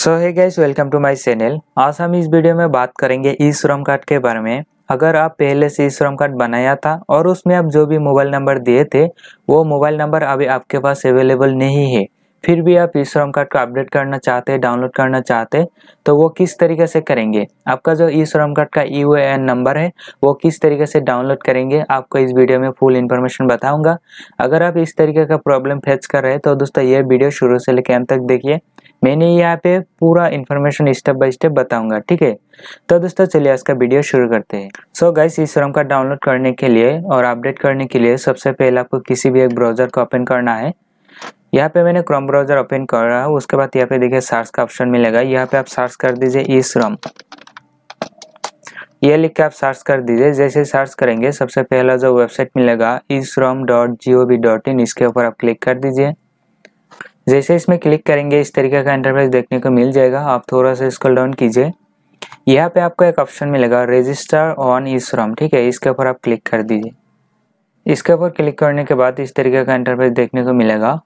सो है guys welcome to my channel आज हम इस वीडियो में बात करेंगे ई श्रम कार्ड के बारे में अगर आप पहले से ई श्रम कार्ड बनाया था और उसमें आप जो भी मोबाइल नंबर दिए थे वो मोबाइल नंबर अभी आपके पास अवेलेबल नहीं है फिर भी आप ई श्रम कार्ड को अपडेट करना चाहते हैं डाउनलोड करना चाहते हैं तो वो किस तरीके से करेंगे आपका जो ई श्रम कार्ड का यू e नंबर है वो किस तरीके से डाउनलोड करेंगे आपको इस वीडियो में फुल इन्फॉर्मेशन बताऊँगा अगर आप इस तरीके का प्रॉब्लम फेस कर रहे हैं तो दोस्तों ये वीडियो शुरू से लेकर अंत तक देखिए मैंने यहाँ पे पूरा इन्फॉर्मेशन स्टेप बाय स्टेप बताऊंगा ठीक है तो दोस्तों चलिए आज का वीडियो शुरू करते हैं सो so गाइस इस फॉर्म का डाउनलोड करने के लिए और अपडेट करने के लिए सबसे पहले आपको किसी भी एक ब्राउजर को ओपन करना है यहाँ पे मैंने क्रोम ब्राउजर ओपन कर रहा है उसके बाद यहाँ पे देखिए सर्च का ऑप्शन मिलेगा यहाँ पे आप सर्च कर दीजिए ई श्रम ये लिख के आप सर्च कर दीजिए जैसे सर्च करेंगे सबसे पहला जो वेबसाइट मिलेगा e Shram dot G O V dot in इसके ऊपर आप क्लिक कर दीजिए जैसे इसमें क्लिक करेंगे इस तरीके का इंटरफेस देखने को मिल जाएगा आप थोड़ा सा इसको डाउन कीजिए यहाँ पे आपको एक ऑप्शन मिलेगा रजिस्टर ऑन रॉम ठीक है इसके ऊपर आप क्लिक कर दीजिए इसके ऊपर क्लिक करने के बाद इस तरीके का इंटरफेस देखने को मिलेगा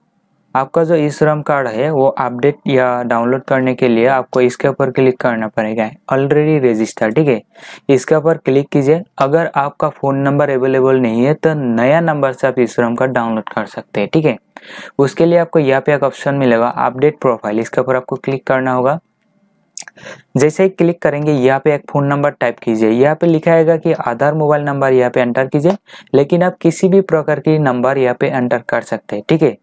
आपका जो ई श्रम कार्ड है वो अपडेट या डाउनलोड करने के लिए आपको इसके ऊपर क्लिक करना पड़ेगा ऑलरेडी रजिस्टर ठीक है इसके ऊपर क्लिक कीजिए अगर आपका फ़ोन नंबर अवेलेबल नहीं है तो नया नंबर से आप ई श्रम कार्ड डाउनलोड कर सकते हैं ठीक है उसके लिए आपको यहाँ पे एक ऑप्शन मिलेगा अपडेट प्रोफाइल इसके ऊपर आपको क्लिक करना होगा जैसे ही क्लिक करेंगे यहाँ पे एक फ़ोन नंबर टाइप कीजिए यहाँ पे लिखा आएगा कि आधार मोबाइल नंबर यहाँ पे एंटर कीजिए लेकिन आप किसी भी प्रकार की नंबर यहाँ पे एंटर कर सकते हैं ठीक है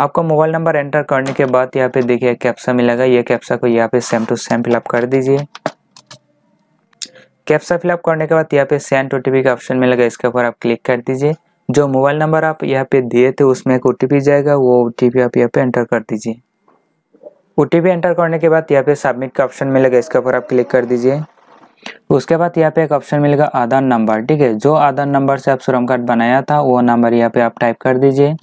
आपको मोबाइल नंबर एंटर करने के बाद यहाँ पे देखिए कैप्सा मिलेगा ये कैप्सा को यहाँ पे सेम टू सेम फिलअप कर दीजिए कैप्सा फिलअप करने के बाद यहाँ पे सेंड ओ का ऑप्शन मिलेगा इसके ऊपर आप क्लिक कर दीजिए जो मोबाइल नंबर आप यहाँ पे दिए थे उसमें एक ओ जाएगा वो ओ आप यहाँ पे एंटर कर दीजिए ओ एंटर करने के बाद यहाँ पे सबमिट का ऑप्शन मिलेगा इसके ऊपर आप क्लिक कर दीजिए उसके बाद यहाँ पे एक ऑप्शन मिलेगा आधार नंबर ठीक है जो आधार नंबर से आप श्रम कार्ड बनाया था वो नंबर यहाँ पे आप टाइप कर दीजिए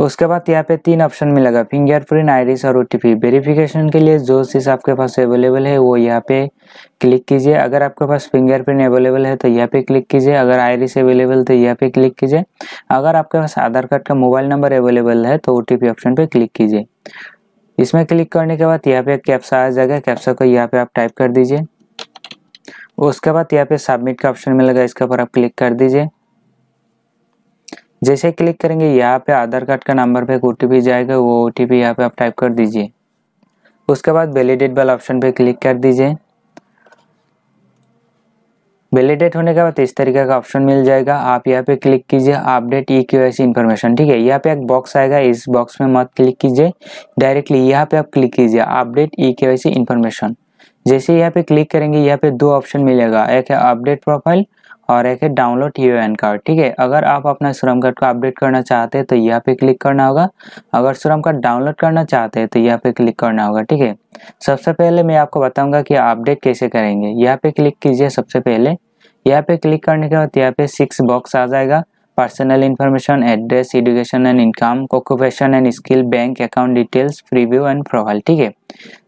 उसके बाद यहाँ पे तीन ऑप्शन मिलेगा फिंगरप्रिंट आईडीस और ओटीपी वेरिफिकेशन के लिए जो चीज़ आपके पास अवेलेबल है वो यहाँ पे क्लिक कीजिए अगर आपके पास फिंगरप्रिंट अवेलेबल है तो यहाँ पे क्लिक कीजिए अगर आईडीस अवेलेबल तो यहाँ पे क्लिक कीजिए अगर आपके पास आधार कार्ड का मोबाइल नंबर अवेलेबल है तो ओ ऑप्शन पर क्लिक कीजिए इसमें क्लिक करने के बाद यहाँ पे कैप्सा आ जाएगा कैप्सा को यहाँ पे आप टाइप कर दीजिए उसके बाद यहाँ पे सबमिट का ऑप्शन मिलेगा इसके ऊपर आप क्लिक कर दीजिए जैसे क्लिक करेंगे यहाँ पे आधार कार्ड का नंबर पे एक ओ जाएगा वो ओ टी यहाँ आप टाइप कर दीजिए उसके बाद वैलिडेट वाला ऑप्शन पे क्लिक कर दीजिए वैलिडेट होने के बाद इस तरीके का ऑप्शन मिल जाएगा आप यहाँ पे क्लिक कीजिए update E Q S information ठीक है यहाँ पे एक बॉक्स आएगा इस बॉक्स में मत क्लिक कीजिए डायरेक्टली यहाँ पे आप क्लिक कीजिए update E Q S information जैसे यहाँ पे क्लिक करेंगे यहाँ पे दो ऑप्शन मिलेगा एक है अपडेट प्रोफाइल और एक है डाउनलोड यू एन कार्ड ठीक है अगर आप अपना श्रम कार्ड को अपडेट करना चाहते हैं तो यहाँ पे क्लिक करना होगा अगर श्रम कार्ड डाउनलोड करना चाहते हैं तो यहाँ पे क्लिक करना होगा ठीक है सबसे पहले मैं आपको बताऊंगा कि अपडेट कैसे करेंगे यहाँ पे क्लिक कीजिए सबसे पहले यहाँ पे क्लिक करने के बाद यहाँ पे सिक्स बॉक्स आ जाएगा personal information address education and income occupation and skill bank account details preview and profile ठीक है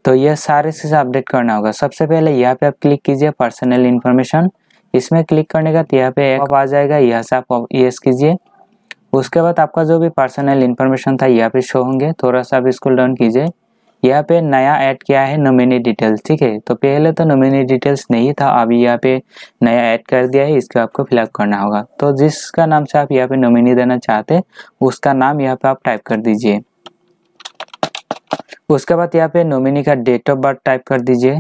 तो यह सारे चीज़ अपडेट करना होगा सबसे पहले यहाँ पे आप क्लिक कीजिए पर्सनल इन्फॉर्मेशन इसमें क्लिक करने का तो यहाँ पे एप आ जाएगा यहाँ से आप यस कीजिए उसके बाद आपका जो भी पर्सनल इन्फॉर्मेशन था यहाँ पे शो होंगे थोड़ा सा आप इसको लर्न कीजिए यहाँ पे नया ऐड किया है नोमिनी डिटेल्स ठीक है तो पहले तो नोमिनी डिटेल्स नहीं था अभी यहाँ पे नया ऐड कर दिया है इसको आपको फिलअप करना होगा तो जिसका नाम से आप यहाँ पे नोमिनी देना चाहते उसका नाम यहाँ पे आप टाइप कर दीजिए उसके बाद यहाँ पे नोमिनी का डेट ऑफ बर्थ टाइप कर दीजिए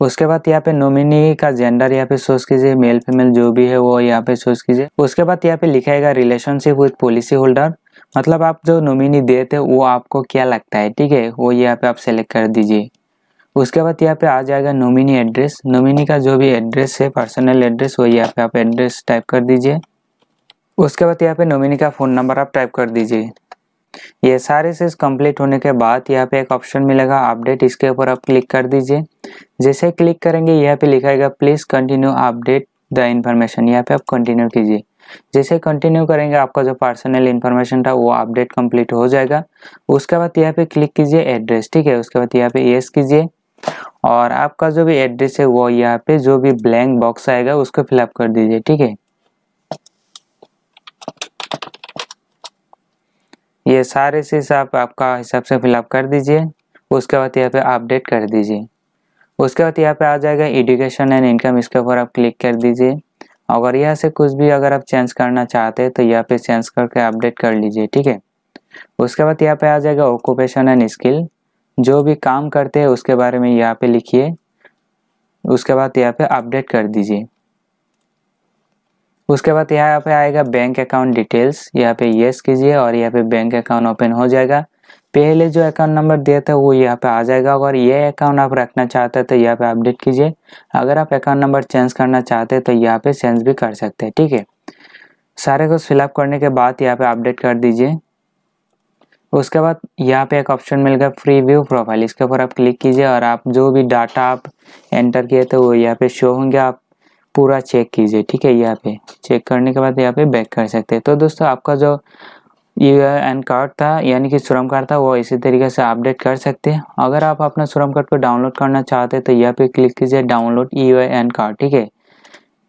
उसके बाद यहाँ पे नोमिनी का जेंडर यहाँ पे सोच कीजिए मेल फीमेल जो भी है वो यहाँ पे सोच कीजिए उसके बाद यहाँ पे लिखाएगा रिलेशनशिप विथ पॉलिसी होल्डर मतलब आप जो नॉमिनी देते वो आपको क्या लगता है ठीक है वो यहाँ पे आप सेलेक्ट कर दीजिए उसके बाद यहाँ पे आ जाएगा नोमिनी एड्रेस नोमिनी का जो भी एड्रेस है पर्सनल एड्रेस वो यहाँ पे आप एड्रेस टाइप कर दीजिए उसके बाद यहाँ पे नोमिनी का फ़ोन नंबर आप टाइप कर दीजिए ये सारे सेस कंप्लीट होने के बाद यहाँ पे एक ऑप्शन मिलेगा अपडेट इसके ऊपर आप क्लिक कर दीजिए जैसे क्लिक करेंगे यहाँ पे लिखाएगा please continue update the information यहाँ पे आप कंटिन्यू कीजिए जैसे कंटिन्यू करेंगे आपका जो पर्सनल इन्फॉर्मेशन था वो अपडेट कंप्लीट हो जाएगा उसके बाद यहाँ पे क्लिक कीजिए एड्रेस ठीक है उसके बाद यहाँ पे येस कीजिए और आपका जो भी एड्रेस है वो यहाँ पे जो भी ब्लैंक बॉक्स आएगा उसको फिलअप कर दीजिए ठीक है ये सारे चीज़ आप आपका हिसाब से फिलअप कर दीजिए उसके बाद यहाँ पे अपडेट कर दीजिए उसके बाद यहाँ पे आ जाएगा एडुकेशन एंड इनकम इसके ऊपर आप क्लिक कर दीजिए अगर यहाँ से कुछ भी अगर आप चेंज करना चाहते हैं तो यहाँ पे चेंज करके अपडेट कर लीजिए ठीक है उसके बाद यहाँ पे आ जाएगा ऑक्यूपेशन एंड स्किल जो भी काम करते हैं उसके बारे में यहाँ पे लिखिए उसके बाद यहाँ पे अपडेट कर दीजिए उसके बाद यहाँ पे आएगा बैंक अकाउंट डिटेल्स यहाँ पे येस कीजिए और यहाँ पे बैंक अकाउंट ओपन हो जाएगा पहले जो अकाउंट नंबर दिया था वो यहाँ पे आ जाएगा अगर ये अकाउंट आप रखना चाहते हैं तो यहाँ पे अपडेट कीजिए अगर आप अकाउंट नंबर चेंज करना चाहते हैं तो यहाँ पे चेंज भी कर सकते हैं ठीक है सारे को फिलअप करने के बाद यहाँ पे अपडेट कर दीजिए उसके बाद यहाँ पे एक ऑप्शन मिल गया फ्री व्यू प्रोफाइल इसके ऊपर आप क्लिक कीजिए और आप जो भी डाटा आप एंटर किए थे वो यहाँ पे शो होंगे आप पूरा चेक कीजिए ठीक है यहाँ पे चेक करने के बाद यहाँ पे बैक कर सकते हैं तो दोस्तों आपका जो यू एन कार्ड था यानी कि श्रम कार्ड था वो इसी तरीके से अपडेट कर सकते हैं अगर आप अपना श्रम कार्ड को डाउनलोड करना चाहते हैं तो यहाँ पे क्लिक कीजिए डाउनलोड ई एन कार्ड ठीक है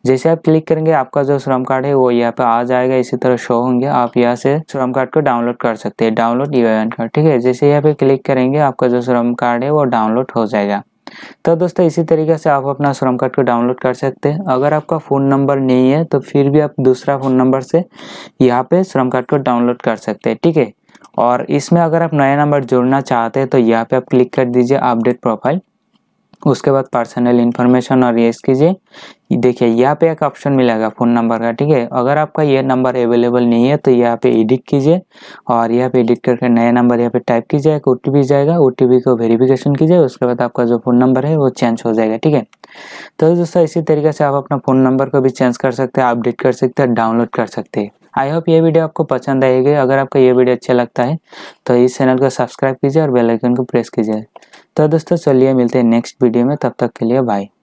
जैसे आप क्लिक करेंगे आपका जो श्रम कार्ड है वो यहाँ पे आ जाएगा इसी तरह शो होंगे आप यहाँ से श्रम कार्ड को डाउनलोड कर सकते हैं डाउनलोड ई एन कार्ड ठीक है जैसे यहाँ पे क्लिक करेंगे आपका जो श्रम कार्ड है वो डाउनलोड हो जाएगा तो दोस्तों इसी तरीके से आप अपना श्रम कार्ड को डाउनलोड कर सकते हैं अगर आपका फ़ोन नंबर नहीं है तो फिर भी आप दूसरा फ़ोन नंबर से यहाँ पे श्रम कार्ड को डाउनलोड कर सकते हैं ठीक है और इसमें अगर आप नया नंबर जोड़ना चाहते हैं तो यहाँ पे आप क्लिक कर दीजिए अपडेट प्रोफाइल उसके बाद पर्सनल इन्फॉर्मेशन और येस कीजिए देखिए यहाँ पे एक ऑप्शन मिलेगा फ़ोन नंबर का ठीक है अगर आपका ये नंबर अवेलेबल नहीं है तो यहाँ पे एडिट कीजिए और यहाँ पे एडिट करके नया नंबर यहाँ पे टाइप कीजिए एक ओ जाएगा ओ को वेरिफिकेशन कीजिए उसके बाद आपका जो फ़ोन नंबर है वो चेंज हो जाएगा ठीक है तो दोस्तों इसी तरीके से आप अपना फ़ोन नंबर को भी चेंज कर सकते हैं अपडेट कर सकते हैं डाउनलोड कर सकते हैं आई होप ये वीडियो आपको पसंद आएगी अगर आपको ये वीडियो अच्छा लगता है तो इस चैनल को सब्सक्राइब कीजिए और बेल आइकन को प्रेस कीजिए तो दोस्तों चलिए मिलते हैं नेक्स्ट वीडियो में तब तक के लिए बाय